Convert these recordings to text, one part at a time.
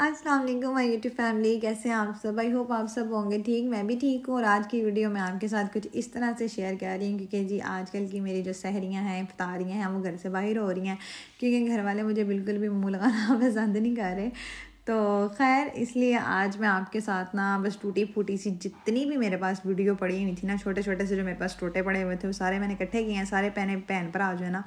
अस्सलाम वालेकुम my YouTube family कैसे हैं आप सब आई होप आप सब होंगे ठीक मैं भी ठीक हूँ और आज की वीडियो में आपके साथ कुछ इस तरह से शेयर कर रही हूँ क्योंकि जी आजकल की मेरी जो सहरियाँ हैं इफ्तारियाँ हैं वो घर से बाहर हो रही हैं क्योंकि घर वाले मुझे बिल्कुल भी मुँह लगाना पसंद नहीं कर रहे तो खैर इसलिए आज मैं आपके साथ ना बस टूटी फूटी सी जितनी भी मेरे पास वीडियो पड़ी हुई थी ना छोटे छोटे से जो मेरे पास टोटे पड़े हुए थे वो सारे मैंने इकट्ठे किए हैं सारे पहने पहन पर आ जाओ है ना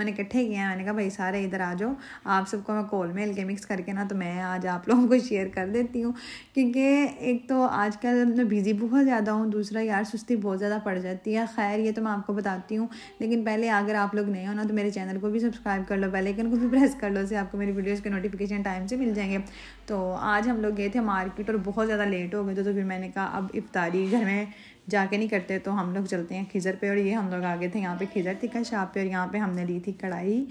मैंने इकट्ठे किए हैं मैंने कहा भाई सारे इधर आ जाओ आप सबको मैं कॉल में के मिक्स करके ना तो मैं आज आप लोगों को शेयर कर देती हूँ क्योंकि एक तो आजकल मैं बिज़ी बहुत ज़्यादा हूँ दूसरा यार सुस्ती बहुत ज़्यादा पड़ जाती है खैर ये तो मैं आपको बताती हूँ लेकिन पहले अगर आप लोग नहीं हो ना तो मेरे चैनल को भी सब्सक्राइब कर लो बेल को भी प्रेस कर लो से आपको मेरी वीडियोज़ के नोटिफिकेशन टाइम से मिल जाएंगे तो आज हम लोग गए थे मार्केट और बहुत ज़्यादा लेट हो गए थे तो फिर मैंने कहा अब इफ्तारी घर में जाके नहीं करते तो हम लोग चलते हैं खिजर पे और ये हम लोग आ गए थे यहाँ पे खिजर थी शाह पे और यहाँ पे हमने ली थी कढ़ाई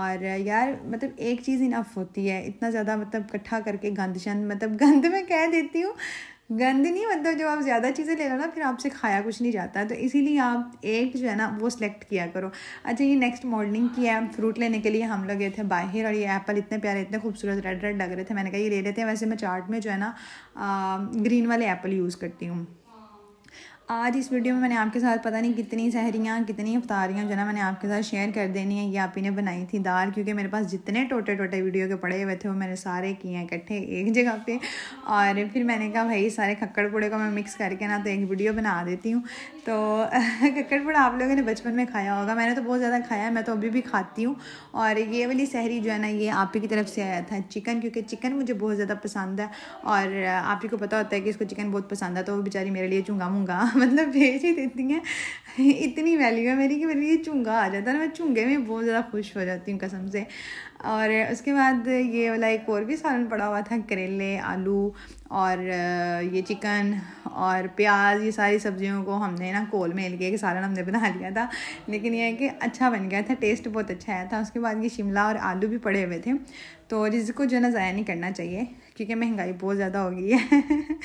और यार मतलब एक चीज़ इनफ होती है इतना ज़्यादा मतलब इकट्ठा करके गंद शंद मतलब गंद में कह देती हूँ गंद नहीं मतलब जब आप ज़्यादा चीज़ें ले लो ना फिर आपसे खाया कुछ नहीं जाता तो इसीलिए आप एक जो है ना वो सिलेक्ट किया करो अच्छा ये नेक्स्ट मॉर्निंग की है फ्रूट लेने के लिए हम लोग गए थे बाहर और ये एप्पल इतने प्यारे इतने खूबसूरत रेड रेड लग रहे थे मैंने कहा ये ले लेते हैं वैसे मैं चार्ट में जो है ना ग्रीन वाले एप्पल यूज़ करती हूँ आज इस वीडियो में मैंने आपके साथ पता नहीं कितनी सहरियाँ कितनी अफ्तारियाँ जो ना मैंने आपके साथ शेयर कर देनी है ये आप ही ने बनाई थी दाल क्योंकि मेरे पास जितने टोटे टोटे वीडियो के पड़े हुए थे वो मैंने सारे किए हैं इकट्ठे एक जगह पे और फिर मैंने कहा भाई सारे खक्कड़ पुड़े को मैं मिक्स करके ना तो एक वीडियो बना देती हूँ तो खक्कड़ पुड़ा आप लोगों ने बचपन में खाया होगा मैंने तो बहुत ज़्यादा खाया है मैं तो अभी भी खाती हूँ और ये वाली सहरी जो है ना ये आप ही की तरफ से आया था चिकन क्योंकि चिकन मुझे बहुत ज़्यादा पसंद है और आप ही को पता होता है कि इसको चिकन बहुत पसंद है तो वो बेचारी मेरे लिए चूँगा मूँगा मतलब भेज ही देती हैं इतनी वैल्यू है मेरी कि मेरे लिए चूंगा आ जाता है ना मैं चूंगे में बहुत ज़्यादा खुश हो जाती हूँ कसम से और उसके बाद ये वाला एक और भी सालन पड़ा हुआ था करेले आलू और ये चिकन और प्याज ये सारी सब्जियों को हमने ना कोल मेल के सालन हमने बना लिया था लेकिन यह है कि अच्छा बन गया था टेस्ट बहुत अच्छा आया था उसके बाद ये शिमला और आलू भी पड़े हुए थे तो जिसको जो है ना ज़ाया नहीं करना चाहिए क्योंकि महंगाई बहुत ज़्यादा हो गई है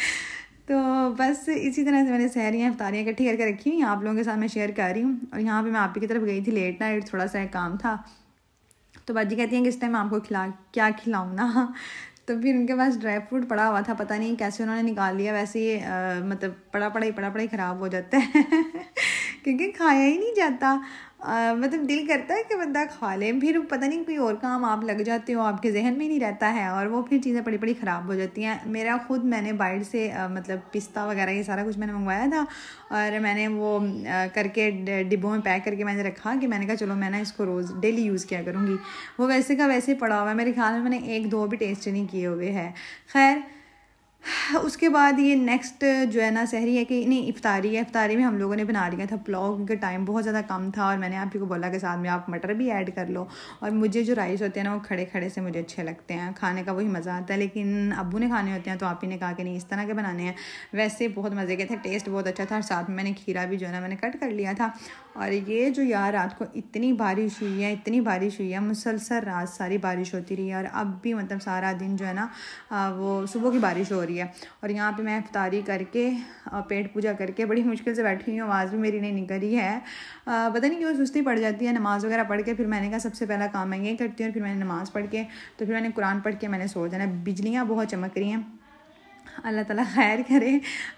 तो बस इसी तरह से मैंने सहरियाँ अफ्तारियाँ इकट्ठी करके रखी हुई आप लोगों के साथ मैं शेयर कर रही हूँ और यहाँ पे मैं आप ही की तरफ गई थी लेट नाइट थोड़ा सा काम था तो बाजी कहती हैं कि इस टाइम आपको खिला क्या खिलाऊँ ना तो फिर उनके पास ड्राई फ्रूट पड़ा हुआ था पता नहीं कैसे उन्होंने निकाल लिया वैसे ये मतलब पड़ा पड़ा ही पड़ा पड़ा ही ख़राब हो जाता है क्योंकि खाया ही नहीं जाता आ, मतलब दिल करता है कि बंदा खा ले फिर पता नहीं कोई और काम आप लग जाते हो आपके जहन में नहीं रहता है और वो फिर चीज़ें बड़ी बड़ी ख़राब हो जाती हैं मेरा खुद मैंने बाइट से आ, मतलब पिस्ता वगैरह ये सारा कुछ मैंने मंगवाया था और मैंने वो आ, करके डिब्बों में पैक करके मैंने रखा कि मैंने कहा चलो मैं ना इसको रोज़ डेली यूज़ किया करूँगी वो वैसे का वैसे पड़ा हुआ है मेरे ख्याल में मैंने एक दो भी टेस्ट नहीं किए हुए है खैर उसके बाद ये नेक्स्ट जो है ना सहरी है कि नहीं इफ्तारी है इफ्तारी में हम लोगों ने बना लिया था पुलाव क्योंकि टाइम बहुत ज़्यादा कम था और मैंने आप ही को बोला कि साथ में आप मटर भी ऐड कर लो और मुझे जो राइस होते हैं ना वो खड़े खड़े से मुझे अच्छे लगते हैं खाने का वही मज़ा आता है लेकिन अबू ने खाने होते हैं तो आप ही ने कहा कि नहीं इस तरह के बनाने हैं वैसे बहुत मज़े के थे टेस्ट बहुत अच्छा था और साथ में मैंने खीरा भी जो है ना मैंने कट कर लिया था और ये जो यार रात को इतनी बारिश हुई है इतनी बारिश हुई है मुसलसल रात सारी बारिश होती रही है और अब भी मतलब सारा दिन जो है ना वो सुबह की बारिश हो रही है रही है और यहाँ पे मैं अफ्तारी करके पेट पूजा करके बड़ी मुश्किल से बैठी हुई हूँ आवाज़ भी मेरी नहीं निकली है पता नहीं क्यों सुस्ती पड़ जाती है नमाज़ वगैरह पढ़ के फिर मैंने कहा सबसे पहला काम मैं ये करती हूँ फिर मैंने नमाज़ पढ़ के तो फिर मैंने कुरान पढ़ के मैंने सो जाना बिजलियाँ बहुत चमक रही हैं अल्लाह ताला खैर करे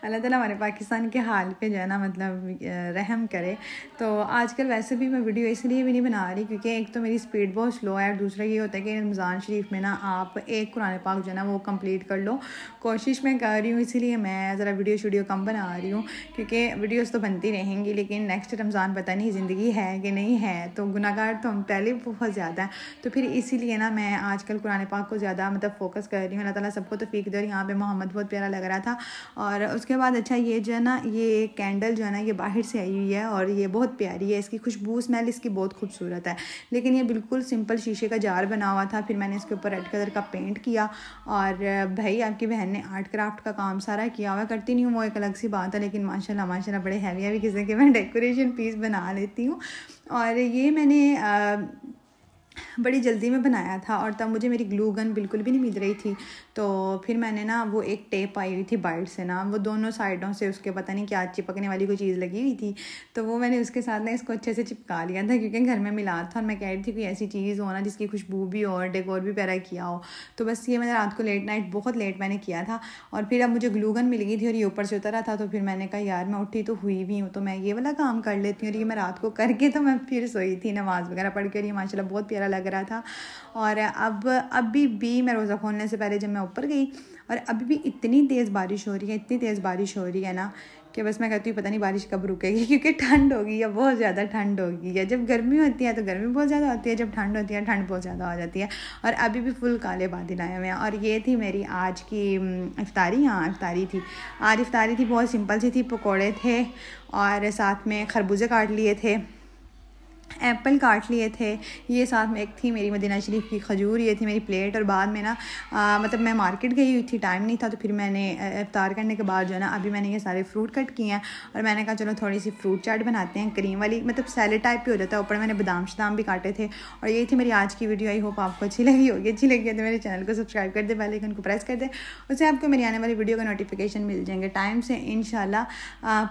अल्लाह ताला हमारे पाकिस्तान के हाल पे जो है ना मतलब रहम करे तो आजकल वैसे भी मैं वीडियो इसलिए भी नहीं बना रही क्योंकि एक तो मेरी स्पीड बहुत स्लो है और दूसरा ये होता है कि रमज़ान शरीफ में ना आप एक कुरान पाक जो है ना वो कंप्लीट कर लो कोशिश मैं कर रही हूँ इसीलिए मैं ज़रा वीडियो शीडियो कम बना रही हूँ क्योंकि वीडियोज़ तो बनती रहेंगी लेकिन नेक्स्ट रमज़ान पता नहीं ज़िंदगी है कि नहीं है तो गुनागार तो हम पहले बहुत ज़्यादा है तो फिर इसीलिए ना मैं आजकल कुरान पाक को ज़्यादा मतलब फ़ोकस कर रही हूँ अल्लाह तला सबको तो फीक दे और यहाँ पर मोहम्मद बहुत प्यारा लग रहा था और उसके बाद अच्छा ये जो है ना ये कैंडल जो है ना ये बाहर से आई हुई है और ये बहुत प्यारी है इसकी खुशबू स्मेल इसकी बहुत खूबसूरत है लेकिन ये बिल्कुल सिंपल शीशे का जार बना हुआ था फिर मैंने इसके ऊपर रेड कलर का पेंट किया और भाई आपकी बहन ने आर्ट क्राफ्ट का काम सारा किया हुआ करती नहीं हूँ वो एक अलग सी बात है लेकिन माशाल्लाह माशाल्लाह बड़े हैवी हैवी किस्म के मैं डेकोरेशन पीस बना लेती हूँ और ये मैंने आ, बड़ी जल्दी में बनाया था और तब मुझे मेरी ग्लू गन बिल्कुल भी नहीं मिल रही थी तो फिर मैंने ना वो एक टेप आई हुई थी बाइट से ना वो दोनों साइडों से उसके पता नहीं क्या चिपकने वाली कोई चीज़ लगी हुई थी तो वो मैंने उसके साथ ना इसको अच्छे से चिपका लिया था क्योंकि घर में मिला था और मैं कह रही थी कोई ऐसी चीज़ हो ना जिसकी खुशबू भी और डेकोर भी पैरा किया हो तो बस ये मैंने रात को लेट नाइट बहुत लेट मैंने किया था और फिर अब मुझे ग्लू गन मिल गई थी और ये ऊपर से उतरा था तो फिर मैंने कहा यार मैं उठी तो हुई भी हूँ तो मैं ये वाला काम कर लेती हूँ और ये मैं रात को करके तो मैं फिर सोई थी नमाज़ वगैरह पढ़ के और ये माशाला बहुत प्यारा लगा लग रहा था और अब अभी भी मैं रोज़ा खोलने से पहले जब मैं ऊपर गई और अभी भी इतनी तेज़ बारिश हो रही है इतनी तेज़ बारिश हो रही है ना कि बस मैं कहती हूँ पता नहीं बारिश कब रुकेगी क्योंकि ठंड होगी या बहुत ज़्यादा ठंड होगी या जब गर्मी होती है तो गर्मी बहुत ज़्यादा होती है जब ठंड होती है तो ठंड बहुत ज़्यादा हो जाती है और अभी भी फुल काले बादल आए हुए हैं और ये थी मेरी आज की इफ्तारी हाँ इफ्तारी थी आज इफ्तारी थी बहुत सिंपल सी थी पकौड़े थे और साथ में खरबूजे काट लिए थे एप्पल काट लिए थे ये साथ में एक थी मेरी मदीना शरीफ की खजूर ये थी मेरी प्लेट और बाद में ना मतलब मैं मार्केट गई हुई थी टाइम नहीं था तो फिर मैंने अफ्तार करने के बाद जो है ना अभी मैंने ये सारे फ्रूट कट किए हैं और मैंने कहा चलो थोड़ी सी फ्रूट चाट बनाते हैं क्रीम वाली मतलब सैलड टाइप भी हो जाता है ऊपर मैंने बादाम शदाम भी काटे थे और यही थी मेरी आज की वीडियो आई होप आपको अच्छी लगी होगी अच्छी लगी है तो मेरे चैनल को सब्सक्राइब कर दे पहले उनको को प्रेस कर दे उससे आपको मेरी आने वाली वीडियो का नोटिफिकेशन मिल जाएंगे टाइम से इन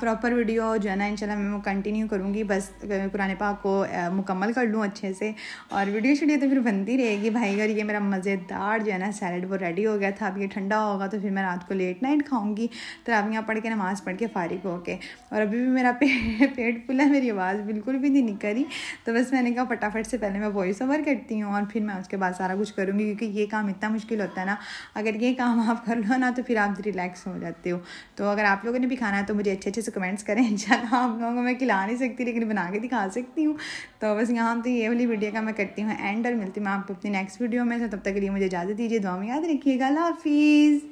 प्रॉपर वीडियो जो है ना इन मैं वो कंटिन्यू करूँगी बस पुराने पाक को मुकम्मल कर लूँ अच्छे से और वीडियो शीडियो तो फिर बनती रहेगी भाई अगर ये मेरा मज़ेदार जो है ना सैलड वो रेडी हो गया था अब ये ठंडा होगा तो फिर मैं रात को लेट नाइट खाऊँगी तो आप यहाँ पढ़ के नमाज़ पढ़ के फारिग के और अभी भी मेरा पेट पेट फुला मेरी आवाज़ बिल्कुल भी नहीं निकली तो बस मैंने कहा फटाफट से पहले मैं वॉइस ओवर करती हूँ और फिर मैं उसके बाद सारा कुछ करूँगी क्योंकि ये काम इतना मुश्किल होता है ना अगर ये काम आप कर लो ना तो फिर आप रिलैक्स हो जाते हो तो अगर आप लोगों ने भी खाना है तो मुझे अच्छे अच्छे से कमेंट्स करें इन आप लोगों को मैं खिला नहीं सकती लेकिन बना के दिखा सकती हूँ तो बस यहाँ तो ये वाली वीडियो का मैं करती हूँ एंड और मिलती हूँ आपको अपनी नेक्स्ट वीडियो में तो तब तक के लिए मुझे इजाज़त दीजिए दुआ में याद रखिएगा हाफिज़